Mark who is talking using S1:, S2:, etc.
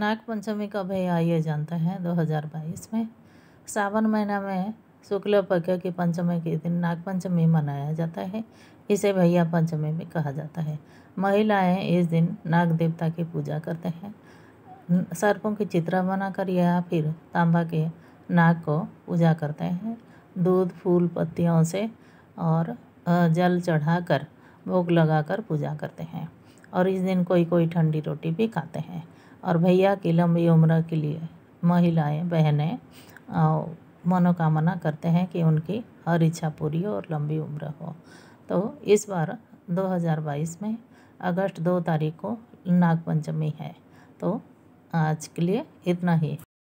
S1: नागपंचमी कब है या ये जानते हैं 2022 में सावन महीना में शुक्ल पक्ष की पंचमी के दिन नागपंचमी मनाया जाता है इसे भैया पंचमी भी कहा जाता है महिलाएं इस दिन नाग देवता की पूजा करते हैं सर्पों की चित्र बनाकर या फिर तांबा के नाग को पूजा करते हैं दूध फूल पत्तियों से और जल चढ़ाकर भोग लगाकर पूजा करते हैं और इस दिन कोई कोई ठंडी रोटी भी खाते हैं और भैया की लंबी उम्र के लिए महिलाएं बहनें मनोकामना करते हैं कि उनकी हर इच्छा पूरी हो और लंबी उम्र हो तो इस बार 2022 में अगस्त दो तारीख को नागपंचमी है तो आज के लिए इतना ही